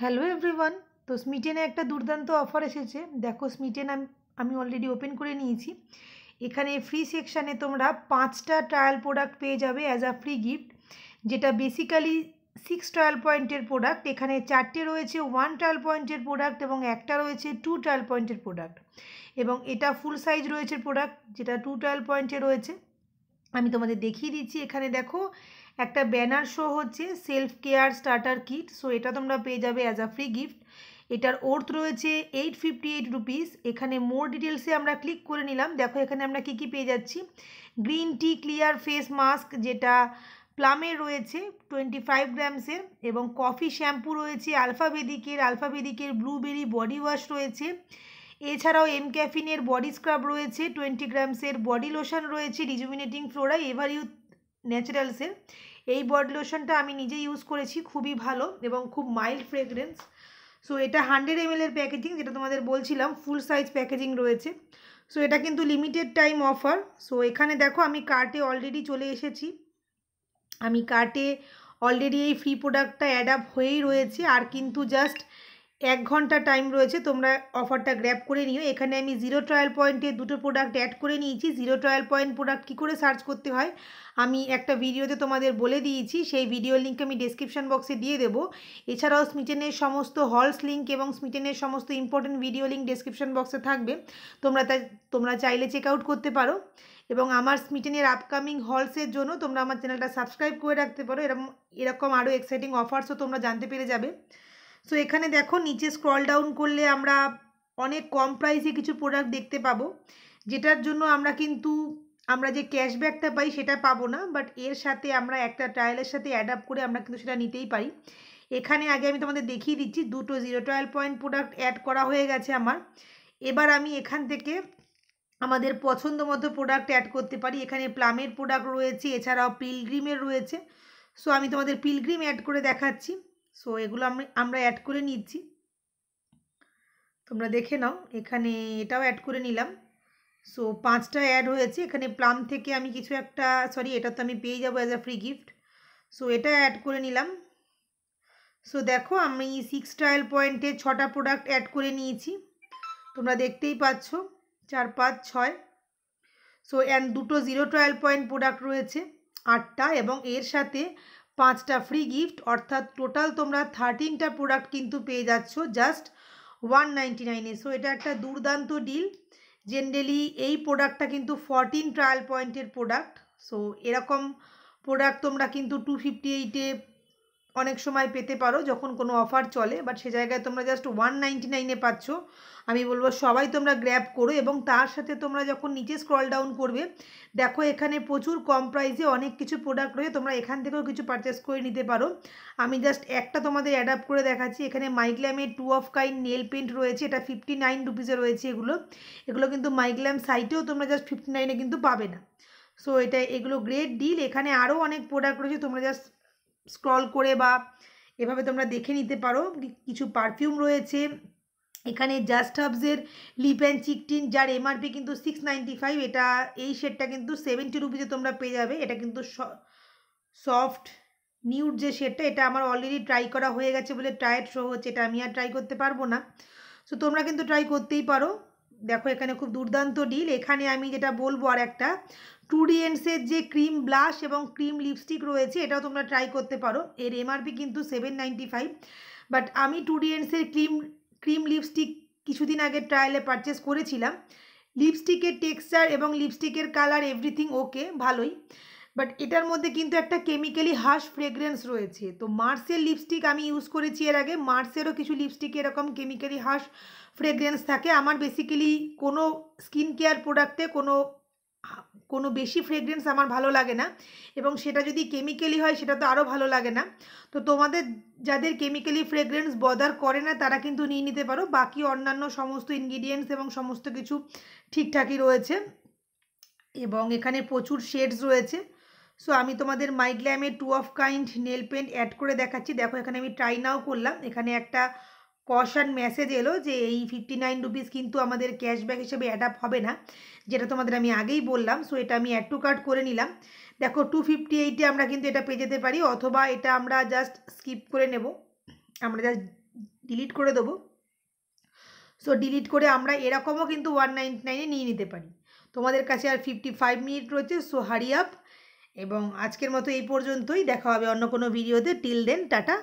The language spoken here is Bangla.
হ্যালো এভরিওয়ান তো স্মিটেনে একটা দুর্দান্ত অফার এসেছে দেখো স্মিটেন আমি অলরেডি ওপেন করে নিয়েছি এখানে ফ্রি সেকশানে তোমরা পাঁচটা ট্রায়াল প্রোডাক্ট পেয়ে যাবে অ্যাজ আ ফ্রি গিফট যেটা বেসিক্যালি সিক্স ট্রায়াল পয়েন্টের প্রোডাক্ট এখানে চারটে রয়েছে ওয়ান ট্রায়াল পয়েন্টের প্রোডাক্ট এবং একটা রয়েছে টু ট্রায়াল পয়েন্টের প্রোডাক্ট এবং এটা ফুল সাইজ রয়েছে প্রোডাক্ট যেটা টু ট্রায়াল পয়েন্টে রয়েছে আমি তোমাদের দেখিয়ে দিচ্ছি এখানে দেখো একটা ব্যানার শো হচ্ছে self care starter kit so এটা তোমরা পেয়ে যাবে অ্যাজ আ ফ্রি গিফট এটার ওর্থ রয়েছে এইট ফিফটি এইট রুপিস এখানে মোর ডিটেলসে আমরা ক্লিক করে নিলাম দেখো এখানে আমরা কি কি পেয়ে যাচ্ছি green tea clear face mask যেটা প্লামের রয়েছে টোয়েন্টি ফাইভ গ্রামসের এবং কফি শ্যাম্পু রয়েছে আলফাবেদিকের আলফাবেদিকের ব্লুবেরি বডি ওয়াশ রয়েছে এছাড়াও এম ক্যাফিনের বডি স্ক্রাব রয়েছে টোয়েন্টি গ্রামসের বডি লোশন রয়েছে রিজুমিনেটিং ফ্লোরা এভার ইউথ ন্যাচারালসের এই বডি লোশনটা আমি নিজে ইউজ করেছি খুবই ভালো এবং খুব মাইল্ড ফ্রেগরেন্স সো এটা হান্ড্রেড এম এর প্যাকেজিং যেটা তোমাদের বলছিলাম ফুল সাইজ প্যাকেজিং রয়েছে সো এটা কিন্তু লিমিটেড টাইম অফার সো এখানে দেখো আমি কার্টে অলরেডি চলে এসেছি আমি কার্টে অলরেডি এই ফ্রি প্রোডাক্টটা অ্যাড আপ হয়েই রয়েছে আর কিন্তু জাস্ট এক ঘন্টা টাইম রয়েছে তোমরা অফারটা গ্র্যাপ করে নিও এখানে আমি জিরো ট্রায়াল পয়েন্টে দুটো প্রোডাক্ট অ্যাড করে নিয়েছি জিরো ট্রায়াল পয়েন্ট প্রোডাক্ট কী করে সার্চ করতে হয় আমি একটা ভিডিওতে তোমাদের বলে দিয়েছি সেই ভিডিও লিঙ্ক আমি ডিসক্রিপশান বক্সে দিয়ে দেবো এছাড়াও স্মিটেনের সমস্ত হলস লিঙ্ক এবং স্মিটেনের সমস্ত ইম্পর্টেন্ট ভিডিও লিঙ্ক ডিসক্রিপশান বক্সে থাকবে তোমরা তা তোমরা চাইলে চেক আউট করতে পারো এবং আমার স্মিটেনের আপকামিং হলসের জন্য তোমরা আমার চ্যানেলটা সাবস্ক্রাইব করে রাখতে পারো এরকম এরকম আরও এক্সাইটিং অফার্সও তোমরা জানতে পেরে যাবে সো এখানে দেখো নিচে স্ক্রল ডাউন করলে আমরা অনেক কম প্রাইসে কিছু প্রোডাক্ট দেখতে পাবো যেটার জন্য আমরা কিন্তু আমরা যে ক্যাশব্যাকটা পাই সেটা পাবো না বাট এর সাথে আমরা একটা ট্রায়ালের সাথে অ্যাডাপ্ট করে আমরা কিন্তু সেটা নিতেই পারি এখানে আগে আমি তোমাদের দেখিয়ে দিচ্ছি দুটো zero trial point product add করা হয়ে গেছে আমার এবার আমি এখান থেকে আমাদের পছন্দ মতো প্রোডাক্ট অ্যাড করতে পারি এখানে প্লামের প্রোডাক্ট রয়েছে এছাড়াও পিলগ্রিমের রয়েছে সো আমি তোমাদের পিলগ্রিম অ্যাড করে দেখাচ্ছি সো এগুলো আমি আমরা অ্যাড করে নিচ্ছি তোমরা দেখে নাও এখানে এটাও অ্যাড করে নিলাম সো পাঁচটা অ্যাড হয়েছে এখানে প্লাম থেকে আমি কিছু একটা সরি এটা তো আমি পেয়ে যাবো as a free gift so এটা অ্যাড করে নিলাম সো দেখো আমি সিক্স ট্রায়াল পয়েন্টে ছটা প্রোডাক্ট অ্যাড করে নিয়েছি তোমরা দেখতেই পাচ্ছ চার পাঁচ ছয় সো অ্যান্ড দুটো জিরো ট্রায়াল পয়েন্ট প্রোডাক্ট রয়েছে আটটা এবং এর সাথে পাঁচটা ফ্রি গিফট অর্থাৎ টোটাল তোমরা থার্টিনটা প্রোডাক্ট কিন্তু পেয়ে যাচ্ছ জাস্ট ওয়ান নাইনটি নাইনে সো এটা একটা দুর্দান্ত ডিল জেনারেলি এই প্রোডাক্টটা কিন্তু ফরটিন ট্রায়াল পয়েন্টের প্রোডাক্ট সো এরকম প্রোডাক্ট তোমরা কিন্তু টু ফিফটি এইটে অনেক সময় পেতে পারো যখন কোনো অফার চলে বাট সে জায়গায় তোমরা জাস্ট ওয়ান নাইনটি নাইনে পাচ্ছ আমি বলবো সবাই তোমরা গ্র্যাব করো এবং তার সাথে তোমরা যখন নিচে স্ক্রল ডাউন করবে দেখো এখানে প্রচুর কম প্রাইসে অনেক কিছু প্রোডাক্ট রয়েছে তোমরা এখান থেকেও কিছু পারচেস করে নিতে পারো আমি জাস্ট একটা তোমাদের অ্যাডাপ্ট করে দেখাচ্ছি এখানে মাইগ্ল্যামের two of kind nail paint রয়েছে এটা ফিফটি নাইন রুপিসে রয়েছে এগুলো এগুলো কিন্তু মাইগ্ল্যাম সাইটেও তোমরা জাস্ট ফিফটি নাইনে কিন্তু পাবে না সো এটা এগুলো গ্রেট ডিল এখানে আরও অনেক প্রোডাক্ট রয়েছে তোমরা জাস্ট স্ক্রল করে বা এভাবে তোমরা দেখে নিতে পারো কিছু পারফিউম রয়েছে এখানে জাস্ট হাবসের লিপ অ্যান্ড চিকটিন যার এমআরপি কিন্তু সিক্স ফাইভ এটা এই শেডটা কিন্তু সেভেন্টি রুপিজে তোমরা পেয়ে যাবে এটা কিন্তু সফট নিউড যে শেডটা এটা আমার অলরেডি ট্রাই করা হয়ে গেছে বলে টায়ার্ড শো হচ্ছে এটা আমি আর ট্রাই করতে পারবো না সো তোমরা কিন্তু ট্রাই করতেই পারো দেখো এখানে খুব দুর্দান্ত ডিল এখানে আমি যেটা বলবো আর একটা টুডিয়েন্টসের যে ক্রিম ব্লাশ এবং ক্রিম লিপস্টিক রয়েছে এটাও তোমরা ট্রাই করতে পারো এর এমআরপি কিন্তু সেভেন ফাইভ বাট আমি টুডিয়েন্টসের ক্রিম ক্রিম লিপস্টিক কিছুদিন আগে ট্রায়ালে পারচেস করেছিলাম লিপস্টিকের টেক্সচার এবং লিপস্টিকের কালার এভরিথিং ওকে ভালোই বাট এটার মধ্যে কিন্তু একটা কেমিক্যালি হাস ফ্রেগরেন্স রয়েছে তো মার্সের লিপস্টিক আমি ইউজ করেছি এর আগে মার্সেরও কিছু লিপস্টিক এরকম কেমিক্যালি হাস ফ্রেগরেন্স থাকে আমার বেসিক্যালি কোনো স্কিন কেয়ার প্রোডাক্টে কোনো কোনো বেশি ফ্রেগরেন্স আমার ভালো লাগে না এবং সেটা যদি কেমিক্যালি হয় সেটা তো আরও ভালো লাগে না তো তোমাদের যাদের কেমিক্যালি ফ্রেগরেন্স বদার করে না তারা কিন্তু নিয়ে নিতে পারো বাকি অন্যান্য সমস্ত ইনগ্রিডিয়েন্টস এবং সমস্ত কিছু ঠিকঠাকই রয়েছে এবং এখানে প্রচুর শেডস রয়েছে সো আমি তোমাদের মাইগ্ল্যামে two of kind nail paint add করে দেখাচ্ছি দেখো এখানে আমি ট্রাই নাও করলাম এখানে একটা কশন মেসেজ এলো যে এই ফিফটি নাইন রুপিস কিন্তু আমাদের ক্যাশব্যাক হিসেবে অ্যাড আপ হবে না যেটা তোমাদের আমি আগেই বললাম সো এটা আমি অ্যাড টু কার্ট করে নিলাম দেখো টু ফিফটি এইটে আমরা কিন্তু এটা পেয়ে যেতে পারি অথবা এটা আমরা জাস্ট স্কিপ করে নেব আমরা জাস্ট ডিলিট করে দেবো সো ডিলিট করে আমরা এরকমও কিন্তু ওয়ান নাইনটি নিয়ে নিতে পারি তোমাদের কাছে আর ফিফটি ফাইভ মিনিট রয়েছে সো হারি আপ এবং আজকের মতো এই পর্যন্তই দেখা হবে অন্য কোনো ভিডিওতে টিল দেন টাটা